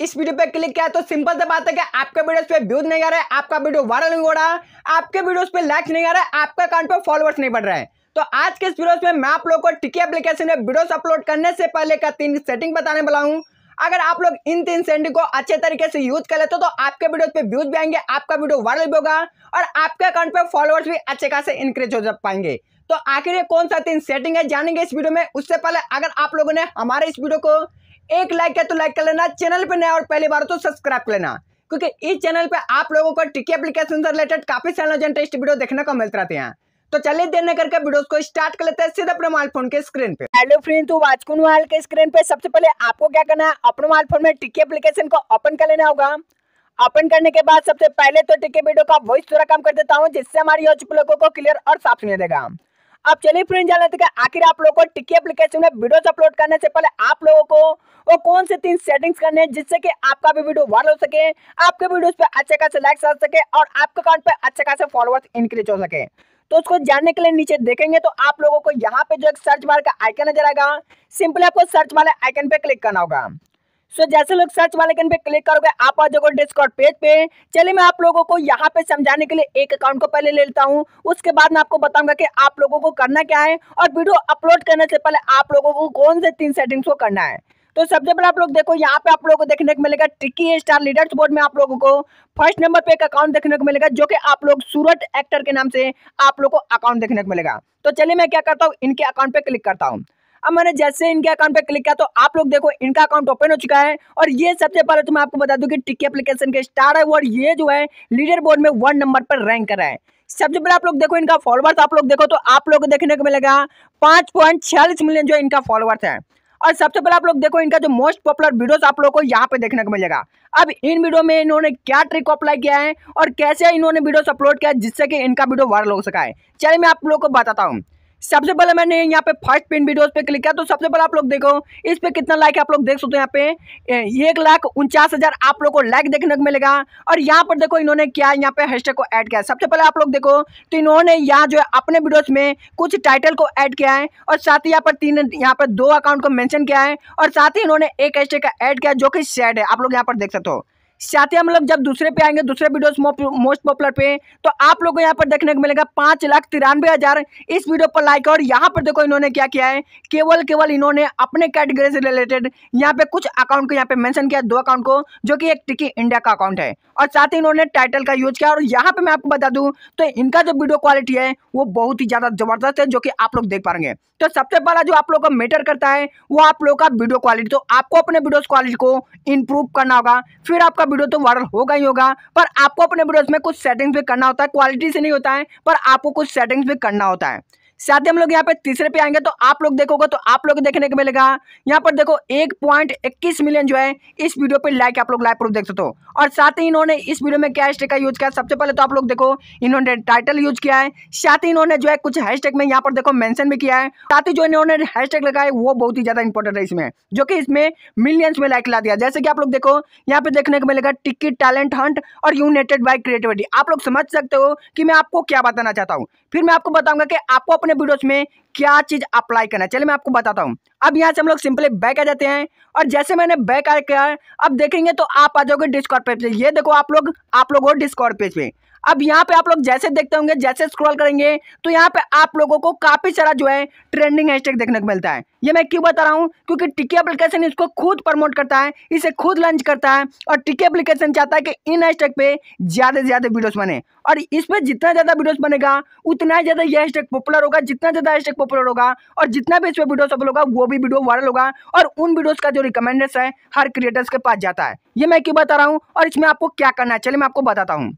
इस वीडियो पे क्लिक किया तो सिंपल से बात है कि आपके वीडियोस पे व्यूज नहीं आ रहा है आपका वीडियो वायरल नहीं हो रहा आपके वीडियोस पे लाइक्स नहीं आ रहा है आपका अकाउंट पे फॉलोअर्स नहीं बढ़ रहे है तो आज के इस वीडियोस में मैं आप लोग को टिकी एप्लीकेशन में वीडियोस अपलोड करने से पहले का तीन सेटिंग बताने वाला हूँ अगर आप लोग इन तीन सेटिंग को अच्छे तरीके से यूज कर लेते तो आपके वीडियोस पे व्यूज भी आएंगे आपका वीडियो वायरल भी होगा और आपके अकाउंट पे फॉलोअर्स भी अच्छे खासे इंक्रीज हो जा पाएंगे तो आखिर ये कौन सा तीन सेटिंग है जानेंगे इस वीडियो में उससे पहले अगर आप लोगों ने हमारे इस वीडियो को एक लाइक है तो लाइक कर लेना चैनल पे नया और पहली बार तो सब्सक्राइब कर लेना क्योंकि इस चैनल पे आप लोगों को टिकी एप्लीकेशन से रिलेटेड काफी सारे इंटरेस्ट वीडियो देखने को मिलते रहते हैं तो चलिए देर न करके वीडियोस को स्टार्ट कर लेते हैं सीधा अपने मोबाइल फोन के स्क्रीन पे हेलो फ्रेंड्स तो आज मोबाइल के स्क्रीन पे सबसे पहले आपको क्या करना है अपने मोबाइल फोन में टिकी एप्लीकेशन को ओपन कर लेना होगा ओपन करने के बाद सबसे पहले तो टिकी वीडियो का वॉइस थोड़ा कम कर देता हूँ जिससे हमारी यूट्यूब लोगों को क्लियर और साफ नहीं देगा अब चलिए फ्रेंड जान लेते हैं आखिर आप लोगों को टिकी एप्लीकेशन में वीडियोस अपलोड करने से पहले आप लोगों को वो कौन से तीन सेटिंग्स करने हैं जिससे कि आपका भी वीडियो वायरल हो सके आपके वीडियोस पे अच्छे खासे लाइक्स आ सके और आपके अकाउंट पे अच्छे खासे फॉलोअर्स इंक्रीज हो सके तो उसको जानने के लिए नीचे देखेंगे तो आप लोगों को यहाँ पे जो एक सर्च मार का आइकन नजर आएगा सिंपली आपको सर्च मार आइकन पे क्लिक करना होगा सो so, जैसे लोग सर्च वाले पे क्लिक करोगे आप आ जाओगे डिस्कॉर्ड पेज पे चलिए मैं आप लोगों को यहाँ पे समझाने के लिए एक अकाउंट को पहले ले लेता हूँ उसके बाद मैं आपको बताऊंगा कि आप लोगों को करना क्या है और वीडियो अपलोड करने से पहले आप लोगों को कौन से तीन सेटिंग्स को करना है तो सबसे पहले आप लोग देखो यहाँ पे आप लोगों को देखने को मिलेगा टिकी स्टार लीडर्स बोर्ड में आप लोगों को फर्स्ट नंबर पे एक अकाउंट देखने को मिलेगा जो कि आप लोग सूरत एक्टर के नाम से आप लोग को अकाउंट देखने को मिलेगा तो चलिए मैं क्या करता हूँ इनके अकाउंट पे क्लिक करता हूँ अब मैंने जैसे इनके अकाउंट पे क्लिक किया तो आप लोग देखो इनका अकाउंट ओपन हो चुका है और ये सबसे पहले तो मैं आपको बता दूं कि टिक्की एप्लीकेशन के स्टार है और ये जो है लीडर बोर्ड में वन नंबर पर रैंक कर रहा है सबसे पहले आप लोग देखो इनका फॉलोअर आप लोग देखो तो आप लोग देखने को मिलेगा पांच मिलियन जो इनका फॉलोवर्स है और सबसे पहले आप लोग देखो इनका जो मोस्ट पॉपुलर वीडियोस आप लोगों को यहाँ पे देखने को मिलेगा अब इन वीडियो में इन्होंने क्या ट्रिक अप्लाई किया है और कैसे इन्होंने वीडियोस अपलोड किया जिससे कि इनका वीडियो वायरल हो सका है चलिए मैं आप लोगों को बताता हूँ सबसे पहले मैंने यहाँ पे फर्स्ट पिन वीडियोस पे क्लिक किया तो सबसे पहले आप लोग देखो इस पे कितना लाइक आप लोग देख सकते हो यहाँ पे एक लाख उनचास हज़ार आप लोग को लाइक देखने को मिलेगा और यहाँ पर देखो इन्होंने क्या यहाँ पे हैशटैग को ऐड किया सबसे पहले आप लोग देखो तो इन्होंने यहाँ जो है अपने वीडियोज में कुछ टाइटल को ऐड किया है और साथ ही यहाँ पर तीन यहाँ पर दो अकाउंट को मैंशन किया है और साथ ही इन्होंने एक हैशटैग का ऐड किया जो कि सैड है आप लोग यहाँ पर देख सकते हो साथ ही हम लोग जब दूसरे पे आएंगे दूसरे वीडियोस मोस्ट पॉपुलर पे तो आप लोगों को यहाँ पर देखने को मिलेगा पाँच लाख तिरानवे हज़ार इस वीडियो पर लाइक और यहाँ पर देखो इन्होंने क्या किया है केवल केवल इन्होंने अपने कैटेगरी से रिलेटेड यहाँ पे कुछ अकाउंट को यहाँ पे मेंशन किया दो अकाउंट को जो कि एक टिकी इंडिया का अकाउंट है और साथ ही इन्होंने टाइटल का यूज किया और यहाँ पर मैं आपको बता दूँ तो इनका जो वीडियो क्वालिटी है वो बहुत ही ज़्यादा ज़बरदस्त है जो कि आप लोग देख पाएंगे तो सबसे पहला जो आप लोग का मैटर करता है वो आप लोग का वीडियो क्वालिटी तो आपको अपने वीडियो क्वालिटी को इम्प्रूव करना होगा फिर आपका वीडियो तो वायरल होगा ही होगा पर आपको अपने वीडियोस में कुछ सेटिंग्स भी करना होता है क्वालिटी से नहीं होता है पर आपको कुछ सेटिंग्स भी करना होता है साथ ही हम लोग यहाँ पे तीसरे पे आएंगे तो आप लोग देखोगे तो आप लोग देखने को मिलेगा यहाँ पर देखो एक पॉइंट इक्कीस मिलियन जो है इस वीडियो पे लाइक आप लोग लाइव प्रूफ देख सकते हो और साथ ही इन्होंने इस वीडियो में क्या हैशटैग का यूज किया सबसे पहले तो आप लोग देखो इन्होंने टाइटल यूज किया है साथ ही इन्होंने जो है कुछ हैशटैग में यहाँ पर देखो मैंशन भी किया है साथ ही जो इन्होंने हैशटैग लगाया वो बहुत ही ज़्यादा इंपॉर्टेंट है इसमें जो कि इसमें मिलियंस में लाइक ला दिया जैसे कि आप लोग देखो यहाँ पे देखने को मिलेगा टिकट टैलेंट हंट और यूनाइटेड बाई क्रिएटिविटी आप लोग समझ सकते हो कि मैं आपको क्या बताना चाहता हूँ फिर मैं आपको बताऊंगा कि आपको अपने वीडियोस में क्या चीज़ अप्लाई करना है चलिए मैं आपको बताता हूँ अब यहाँ से हम लोग सिंपली बैक आ जाते हैं और जैसे मैंने बैक आ किया अब देखेंगे तो आप आ जाओगे डिस्कॉर्ड पेज पे ये देखो आप लोग आप लोग हो डिस्कॉर्ड पेज पे अब यहाँ पे आप लोग जैसे देखते होंगे जैसे स्क्रॉल करेंगे तो यहाँ पे आप लोगों को काफ़ी सारा जो है ट्रेंडिंग हैशटैग देखने को मिलता है ये मैं क्यों बता रहा हूँ क्योंकि टिकी एप्लीकेशन इसको खुद प्रमोट करता है इसे खुद लॉन्च करता है और टिकी एप्लीकेशन चाहता है कि इन हैशटैग पे ज़्यादा से ज़्यादा वीडियोस बने और इस पर जितना ज़्यादा वीडियोस बनेगा उतना ही ज़्यादा यह हैशटैग पॉपुलर होगा जितना ज़्यादा हैशटैग पॉपुलर होगा और जितना भी इस पर वीडियोस अपलोड होगा वो भी वीडियो वायरल होगा और उन वीडियोज़ का जो रिकमेंडेशन है हर क्रिएटर्स के पास जाता है ये मैं क्यों बता रहा हूँ और इसमें आपको क्या करना है चलिए मैं आपको बताता हूँ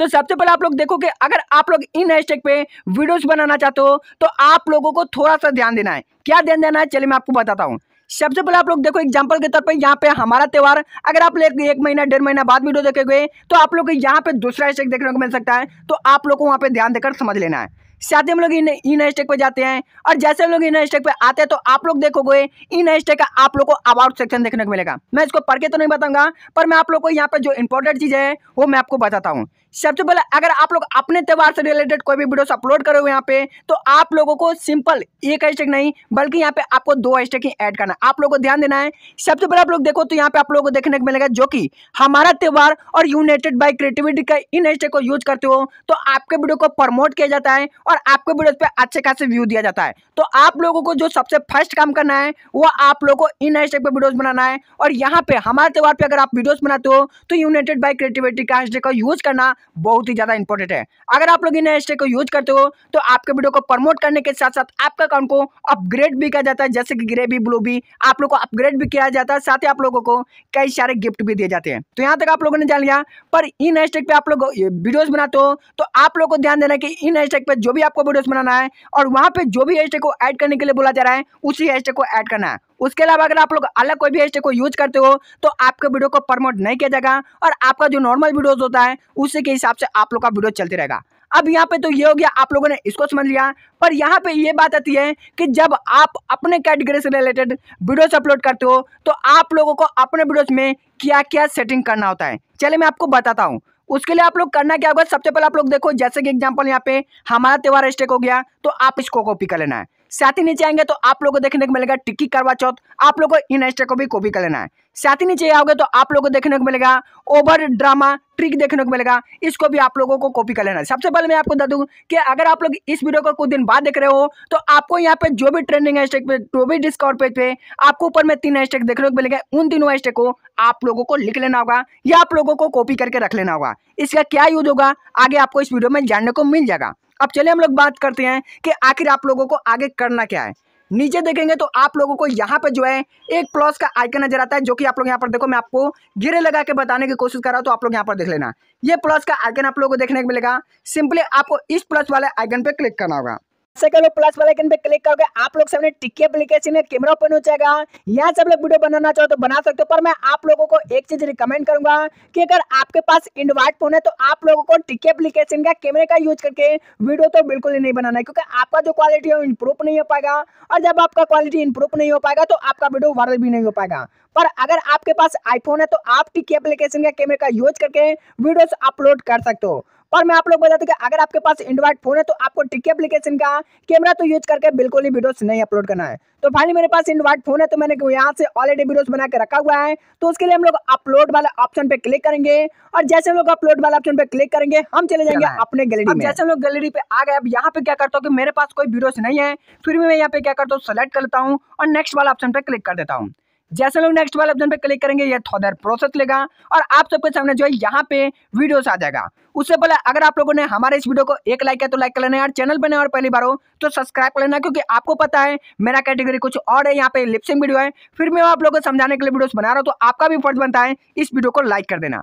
तो सबसे पहले आप लोग देखो कि अगर आप लोग इन हैशटैग पे वीडियोस बनाना चाहते हो तो आप लोगों को थोड़ा सा ध्यान देना है क्या ध्यान देना है चलिए मैं आपको बताता हूँ सबसे पहले आप लोग देखो एग्जाम्पल के तौर पर यहाँ पे हमारा त्यौहार अगर आप लोग एक महीना डेढ़ महीना बाद वीडियो देखेंगे तो आप लोग यहाँ पे दूसरा हैशटैग देखने को मिल सकता है तो आप लोग को वहाँ पे ध्यान देकर समझ लेना है साथ ही हम लोग इन इन हैशटैग पे जाते हैं और जैसे हम लोग इन हैशटैग पे आते हैं तो आप लोग देखोगे इन हैशटैग का आप लोग को अबाउट सेक्शन देखने को मिलेगा मैं इसको पढ़ के तो नहीं बताऊंगा पर मैं आप लोग को यहाँ पे जो इंपॉर्टेंट चीज़ है वो मैं आपको बताता हूँ सबसे पहले अगर आप लोग अपने त्यौहार से रिलेटेड कोई भी वीडियोस अपलोड करोगे यहाँ पे तो आप लोगों को सिंपल एक हैशटैग नहीं बल्कि यहाँ पे आपको दो हैशटैग ही ऐड करना है आप लोगों को ध्यान देना है सबसे पहले आप लोग देखो तो यहाँ पे आप लोगों को देखने को मिलेगा जो कि हमारा त्यौहार और यूनाइटेड बाई क्रिएटिविटी का इन हैशटैग को यूज करते हो तो आपके वीडियो को प्रमोट किया जाता है और आपके वीडियो पर अच्छे खासे व्यू दिया जाता है तो आप लोगों को जो सबसे फर्स्ट काम करना है वो आप लोगों को इन हैशटैग पर वीडियोज बनाना है और यहाँ पे हमारे त्यौहार पर अगर आप वीडियोज बनाते हो तो यूनाइटेड बाई क्रिएटिविटी का हैशटैग का यूज करना बहुत ही ज़्यादा इंपॉर्टेंट है अगर आप लोग इन हैशटैग को यूज करते हो तो आपके वीडियो को प्रमोट करने के साथ साथ आपका अकाउंट को अपग्रेड भी किया जाता है जैसे कि ग्रे भी ब्लू भी आप लोग को अपग्रेड भी किया जाता है साथ ही आप लोगों को कई सारे गिफ्ट भी दिए जाते हैं तो यहाँ तक आप लोगों ने जान लिया पर इन हैशटैग पे आप लोग वीडियोज बनाते हो तो आप लोग को ध्यान देना कि इन हैशटैग पे जो भी आपको वीडियोस बनाना है और वहाँ पर जो भी हैशटैग को ऐड करने के लिए बोला जा रहा है उसी हैशटैग को ऐड करना है उसके अलावा अगर आप लोग अलग कोई भी हैशटैग को यूज करते हो तो आपके वीडियो को प्रमोट नहीं किया जाएगा और आपका जो नॉर्मल वीडियोज होता है उसी के हिसाब से आप लोग का वीडियो चलते रहेगा अब यहाँ पे तो ये हो गया आप लोगों ने इसको समझ लिया पर यहाँ पे ये बात आती है कि जब आप अपने कैटेगरी से रिलेटेड वीडियोस अपलोड करते हो तो आप लोगों को अपने वीडियोस में क्या क्या सेटिंग करना होता है चले मैं आपको बताता हूँ उसके लिए आप लोग करना क्या होगा सबसे पहले आप लोग देखो जैसे कि एग्जाम्पल यहाँ पे हमारा त्यौहार स्टेक हो गया तो आप इसको कॉपी कर लेना है साथ ही नीचे आएंगे तो आप लोगों को देखने को मिलेगा टिक्की करवा चौथ आप लोगों को इन एक्स्ट्रा को भी कॉपी कर लेना है साथ ही नीचे आओगे तो आप लोगों को देखने को मिलेगा ओवर ड्रामा ट्रिक देखने को मिलेगा इसको भी आप लोगों को कॉपी कर लेना है सबसे पहले मैं आपको बता दूँ कि अगर आप लोग इस वीडियो को कुछ दिन बाद देख रहे हो तो आपको यहाँ पे जो भी ट्रेंडिंग हैशटैग पे जो भी डिस्काउंट पेज पे आपको ऊपर में तीन हैशटैग देखने को मिलेगा उन तीनों हैशटैग को आप लोगों को लिख लेना होगा या आप लोगों को कॉपी करके रख लेना होगा इसका क्या यूज होगा आगे आपको इस वीडियो में जानने को मिल जाएगा अब चले हम लोग बात करते हैं कि आखिर आप लोगों को आगे करना क्या है नीचे देखेंगे तो आप लोगों को यहाँ पर जो है एक प्लस का आइकन नजर आता है जो कि आप लोग यहाँ पर देखो मैं आपको गिरे लगा के बताने की कोशिश कर रहा हूँ तो आप लोग यहाँ पर देख लेना ये प्लस का आइकन आप लोगों को देखने को मिलेगा सिंपली आपको इस प्लस वाले आइकन पे क्लिक करना होगा प्लस वाले आइकन पे क्लिक करोगे आप लोग सामने टिक्की एप्लीकेशन का कैमरा ओपन हो जाएगा यहाँ से आप लोग वीडियो बनाना चाहो तो बना सकते हो पर मैं आप लोगों को एक चीज रिकमेंड करूंगा कि अगर आपके पास एंड्रॉइड फोन है तो आप लोगों को टिक्की एप्लीकेशन का कैमरे का यूज करके वीडियो तो बिल्कुल ही नहीं बनाना है क्योंकि आपका जो क्वालिटी है इंप्रूव नहीं हो पाएगा और जब आपका क्वालिटी इंप्रूव नहीं हो पाएगा तो आपका वीडियो वायरल भी नहीं हो पाएगा पर अगर आपके पास आईफोन है तो आप टिक्की एप्लीकेशन का कैमरे का यूज करके वीडियो अपलोड कर सकते हो और मैं आप लोग बता दूं कि अगर आपके पास एंड्रॉइड फोन है तो आपको टिकी एप्लीकेशन का कैमरा तो यूज करके बिल्कुल ही वीडियोस नहीं अपलोड करना है तो फाइनली मेरे पास एंड्रॉइड फोन है तो मैंने यहाँ से ऑलरेडी वीडियोस बना के रखा हुआ है तो उसके लिए हम लोग अपलोड वाले ऑप्शन पे क्लिक करेंगे और जैसे हम लोग अपलोड वाले ऑप्शन पे क्लिक करेंगे हम चले जाएंगे अपने गैलरी में जैसे हम लोग गैलरी पे आ गए अब यहाँ पे क्या करता हूँ कि मेरे पास कोई वीडियोस नहीं है फिर भी मैं यहाँ पे क्या करता हूँ सेलेक्ट करता हूँ और नेक्स्ट वाला ऑप्शन पे क्लिक कर देता हूँ जैसे लोग नेक्स्ट वाले ऑप्शन पे क्लिक करेंगे ये थोदर प्रोसेस लेगा और आप सबके सामने जो है यहाँ पे वीडियोस आ जाएगा उससे पहले अगर आप लोगों ने हमारे इस वीडियो को एक लाइक किया तो लाइक कर लेना यार चैनल बने और पहली बार हो तो सब्सक्राइब कर लेना क्योंकि आपको पता है मेरा कैटेगरी कुछ और है यहाँ पे लिप्सिंग वीडियो है फिर मैं आप लोगों को समझाने के लिए वीडियो बना रहा हूँ तो आपका भी फर्ज बनता है इस वीडियो को लाइक कर देना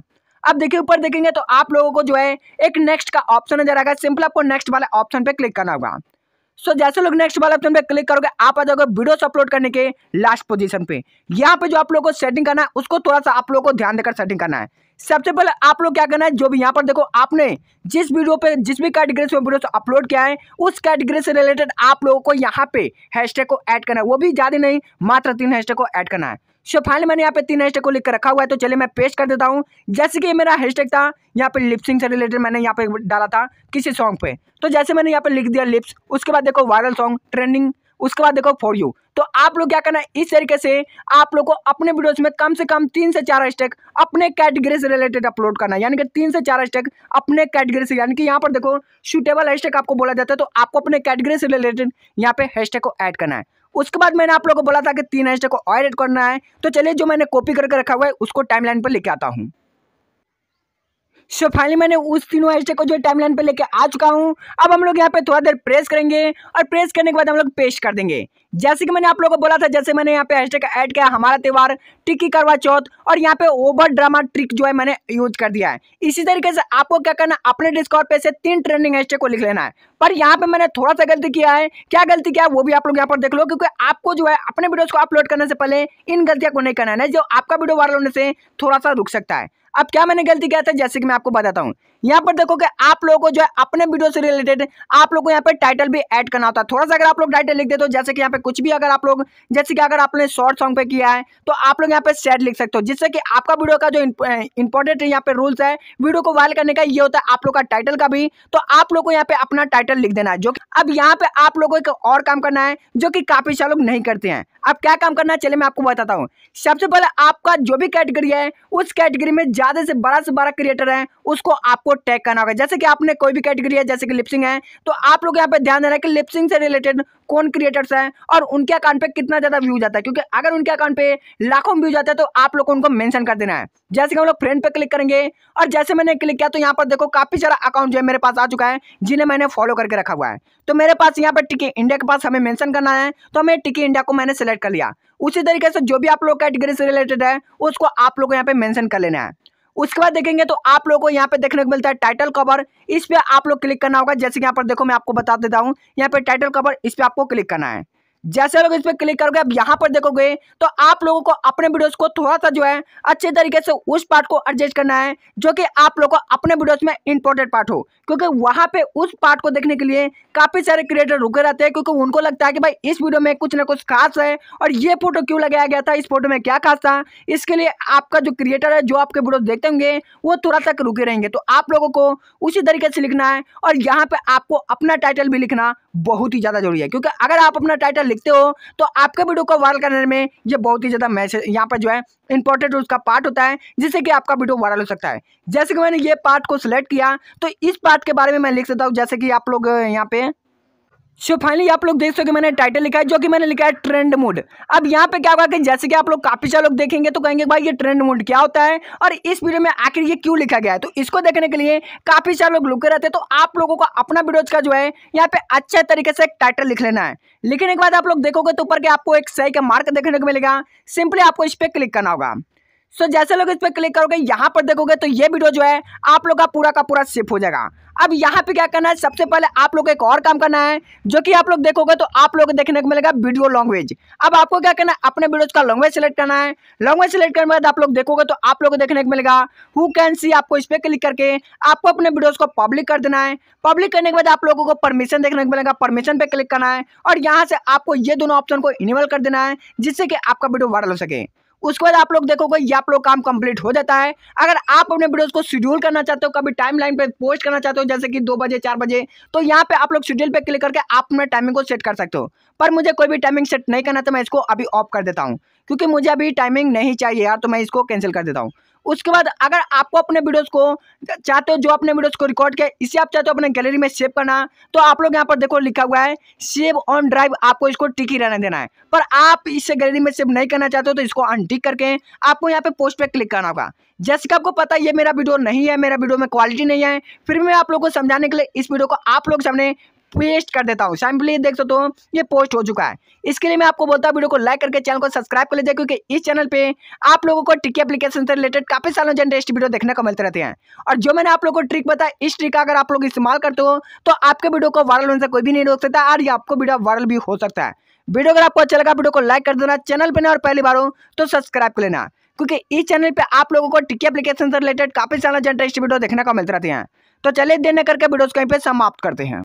अब देखिए ऊपर देखेंगे तो आप लोगों को जो है एक नेक्स्ट का ऑप्शन नजर आएगा सिंपल आपको नेक्स्ट वाले ऑप्शन पे क्लिक करना होगा सो जैसे लोग नेक्स्ट वाले ऑप्शन पे क्लिक करोगे आप आ जाओगे वीडियोस अपलोड करने के लास्ट पोजीशन पे यहाँ पे जो आप लोगों को सेटिंग करना है उसको थोड़ा सा आप लोगों को ध्यान देकर सेटिंग करना है सबसे पहले आप लोग क्या करना है जो भी यहाँ पर देखो आपने जिस वीडियो पे जिस भी कैटेगरी से वीडियो अपलोड किया है उस कैटेगरी से रिलेटेड आप लोगों को यहाँ पे हैशटैग को ऐड करना है वो भी ज़्यादा नहीं मात्र तीन हैशटैग को ऐड करना है सो फाइनल मैंने यहाँ पे तीन हैशटैग को लिख कर रखा हुआ है तो चलिए मैं पेस्ट कर देता हूँ जैसे कि मेरा हैशटैग था यहाँ पे लिपसिंग से रिलेटेड मैंने यहाँ पे डाला था किसी सॉन्ग पे तो जैसे मैंने यहाँ पे लिख दिया लिप्स उसके बाद देखो वायरल सॉन्ग ट्रेंडिंग उसके बाद देखो फॉर यू तो आप लोग क्या करना है इस तरीके से आप लोग को अपने वीडियोस में कम से कम तीन से चार हैशटैग अपने कैटेगरी से रिलेटेड अपलोड करना है यानी कि तीन से चार हैशटैग अपने कैटेगरी से यानी कि यहाँ पर देखो शूटेबल हैशटैग आपको बोला जाता है तो आपको अपने कैटेगरी से रिलेटेड यहाँ पे हैशटैग को ऐड करना है उसके बाद मैंने आप लोगों को बोला था कि तीन हैशटैग को और एड करना है तो चलिए जो मैंने कॉपी करके रखा हुआ है उसको टाइमलाइन पर लेके आता हूँ सो फाइनली मैंने उस तीनों हैशटैग को जो टाइमलाइन पे लेके आ चुका हूँ अब हम लोग यहाँ पे थोड़ा देर प्रेस करेंगे और प्रेस करने के बाद हम लोग पेश कर देंगे जैसे कि मैंने आप लोगों को बोला था जैसे मैंने यहाँ पे हैशटैग ऐड किया हमारा त्यौहार टिक्की करवा चौथ और यहाँ पे ओवर ड्रामा ट्रिक जो है मैंने यूज कर दिया है इसी तरीके से आपको क्या करना अपने डिस्कॉर्ड पे से तीन ट्रेंडिंग हैशटैग को लिख लेना है पर यहाँ पे मैंने थोड़ा सा गलती किया है क्या गलती किया है वो भी आप लोग यहाँ पर देख लो क्योंकि आपको जो है अपने वीडियोज को अपलोड करने से पहले इन गलतियों को नहीं करना है जो तो आपका वीडियो वायरल होने से थोड़ा सा रुक सकता है अब क्या मैंने गलती किया था जैसे कि मैं आपको बताता हूँ यहाँ पर कि आप लोगों को जो है अपने वीडियो से रिलेटेड आप लोगों को यहाँ पे टाइटल भी ऐड करना होता है थोड़ा सा अगर आप लोग टाइटल लिख देते हो जैसे कि यहाँ पे कुछ भी अगर आप लोग जैसे कि अगर आपने शॉर्ट सॉन्ग पे किया है तो आप लोग यहाँ पे सैड लिख सकते हो जिससे कि आपका वीडियो का जो इंपॉर्टेंट यहाँ पे रूल्स है वीडियो को वायरल करने का ये होता है आप लोग का टाइटल का भी तो आप लोग को यहाँ पे अपना टाइटल लिख देना है जो अब यहाँ पे आप लोग को एक और काम करना है जो कि काफी सारे लोग नहीं करते हैं अब क्या काम करना है चले मैं आपको बताता हूँ सबसे पहले आपका जो भी कैटेगरी है उस कैटेगरी में ज्यादा से बड़ा से बड़ा क्रिएटर है उसको आप आपको टैग करना होगा जैसे कि आपने कोई भी कैटेगरी है जैसे कि लिपसिंग है तो आप लोग यहाँ पे ध्यान देना कि लिपसिंग से रिलेटेड कौन क्रिएटर्स हैं और उनके अकाउंट पे कितना ज़्यादा व्यू जाता है क्योंकि अगर उनके अकाउंट पे लाखों व्यू जाता है तो आप लोग को उनको मैंशन कर देना है जैसे कि हम लोग फ्रेंड पे क्लिक करेंगे और जैसे मैंने क्लिक किया तो यहाँ पर देखो काफ़ी सारा अकाउंट जो है मेरे पास आ चुका है जिन्हें मैंने फॉलो करके रखा हुआ है तो मेरे पास यहाँ पर टिकी इंडिया के पास हमें मैंशन करना है तो हमें टिकी इंडिया को मैंने सेलेक्ट कर लिया उसी तरीके से जो भी आप लोग कैटेगरी से रिलेटेड है उसको आप लोग यहाँ पे मेंशन कर लेना है उसके बाद देखेंगे तो आप लोगों को यहाँ पे देखने को मिलता है टाइटल कवर इस पर आप लोग क्लिक करना होगा जैसे कि यहाँ पर देखो मैं आपको बता देता हूँ यहाँ पे टाइटल कवर इस पर आपको क्लिक करना है जैसे लोग इस पर क्लिक करोगे अब यहाँ पर देखोगे तो आप लोगों को अपने वीडियोस को थोड़ा सा जो है अच्छे तरीके से उस पार्ट को एडजस्ट करना है जो कि आप लोग को अपने वीडियोस में इंपॉर्टेंट पार्ट हो क्योंकि वहाँ पे उस पार्ट को देखने के लिए काफ़ी सारे क्रिएटर रुके रहते हैं क्योंकि उनको लगता है कि भाई इस वीडियो में कुछ ना कुछ खास है और ये फोटो क्यों लगाया गया था इस फोटो में क्या खास था इसके लिए आपका जो क्रिएटर है जो आपके वीडियो देखते होंगे वो थोड़ा सा रुके रहेंगे तो आप लोगों को उसी तरीके से लिखना है और यहाँ पर आपको अपना टाइटल भी लिखना बहुत ही ज़्यादा जरूरी है क्योंकि अगर आप अपना टाइटल लिखते हो तो आपके वीडियो को वायरल करने में ये बहुत ही ज़्यादा मैसेज यहाँ पर जो है इंपॉर्टेंट उसका पार्ट होता है जिससे कि आपका वीडियो वायरल हो सकता है जैसे कि मैंने ये पार्ट को सिलेक्ट किया तो इस पार्ट के बारे में मैं लिख सकता हूँ जैसे कि आप लोग यहाँ पे सो फाइनली आप लोग देख सके मैंने टाइटल लिखा है जो कि मैंने लिखा है ट्रेंड मोड अब यहाँ पे क्या होगा कि जैसे कि आप लोग काफी सारे लोग देखेंगे तो कहेंगे भाई ये ट्रेंड मोड क्या होता है और इस वीडियो में आखिर ये क्यों लिखा गया है तो इसको देखने के लिए काफी सारे लोग लुके रहते हैं तो आप लोगों को अपना वीडियोज का जो है यहाँ पे अच्छे तरीके से एक टाइटल लिख लेना है लिखने के बाद आप लोग देखोगे तो ऊपर के आपको एक सही का मार्क देखने को मिलेगा सिंपली आपको इस पर क्लिक करना होगा सो so, जैसे लोग इस पर क्लिक करोगे यहाँ पर देखोगे तो ये वीडियो जो है आप लोग का पूरा का पूरा सेफ हो जाएगा अब यहाँ पे क्या करना है सबसे पहले आप लोग एक और काम करना है जो कि आप लोग देखोगे तो आप लोग देखने को मिलेगा वीडियो लैंग्वेज अब आपको क्या करना है अपने वीडियोज का लैंग्वेज सेलेक्ट करना है लैंग्वेज सेलेक्ट करने के बाद आप लोग देखोगे तो आप लोग को देखने को मिलेगा हु कैन सी आपको इस पर क्लिक करके आपको अपने वीडियोज को पब्लिक कर देना है पब्लिक करने के बाद आप लोगों को परमिशन देखने को मिलेगा परमिशन पे क्लिक करना है और यहाँ से आपको ये दोनों ऑप्शन को इनेबल कर देना है जिससे कि आपका वीडियो वायरल हो सके उसके बाद आप लोग देखोगे ये आप लोग काम कंप्लीट हो जाता है अगर आप अपने वीडियोस को शेड्यूल करना चाहते हो कभी टाइम लाइन पोस्ट करना चाहते हो जैसे कि दो बजे चार बजे तो यहाँ पे आप लोग शेड्यूल पे क्लिक करके आप अपने टाइमिंग को सेट कर सकते हो पर मुझे कोई भी टाइमिंग सेट नहीं करना तो मैं इसको अभी ऑफ कर देता हूँ क्योंकि मुझे अभी टाइमिंग नहीं चाहिए यार तो मैं इसको कैंसिल कर देता हूँ उसके बाद अगर आपको अपने वीडियोज़ को चाहते हो जो अपने वीडियोज़ को रिकॉर्ड किया इसे आप चाहते हो अपने गैलरी में सेव करना तो आप लोग यहाँ पर देखो लिखा हुआ है सेव ऑन ड्राइव आपको इसको टिक ही रहने देना है पर आप इसे गैलरी में सेव नहीं करना चाहते हो तो इसको अनटिक करके आपको यहाँ पे पोस्ट पर क्लिक करना होगा जैसे कि आपको पता ये मेरा वीडियो नहीं है मेरा वीडियो में क्वालिटी नहीं है फिर भी मैं आप लोग को समझाने के लिए इस वीडियो को आप लोग सामने पेस्ट कर देता हूँ सिंपली देख सकते हो ये पोस्ट हो चुका है इसके लिए मैं आपको बोलता हूँ वीडियो को लाइक करके चैनल को सब्सक्राइब कर लीजिए क्योंकि इस चैनल पे आप लोगों को टिकी एप्लीकेशन से रिलेटेड काफी सारे जनरेस्ट वीडियो देखने को मिलते रहते हैं और जो मैंने आप लोगों को ट्रिक बताया इस ट्रिक का अगर आप लोग इस्तेमाल करते हो तो आपके वीडियो को वायरल होने से कोई भी नहीं रोक सकता और ये आपको वीडियो वायरल भी हो सकता है वीडियो अगर आपको अच्छा लगा वीडियो को लाइक कर देना चैनल पर ना और पहली बार हो तो सब्सक्राइब कर लेना क्योंकि इस चैनल पे आप लोगों को टिकी एप्लीकेशन से रिलेटेड काफी सारे जनरेस्ट वीडियो देखने को मिलते रहते हैं तो चलिए देने करके वीडियोस कहीं पे समाप्त करते हैं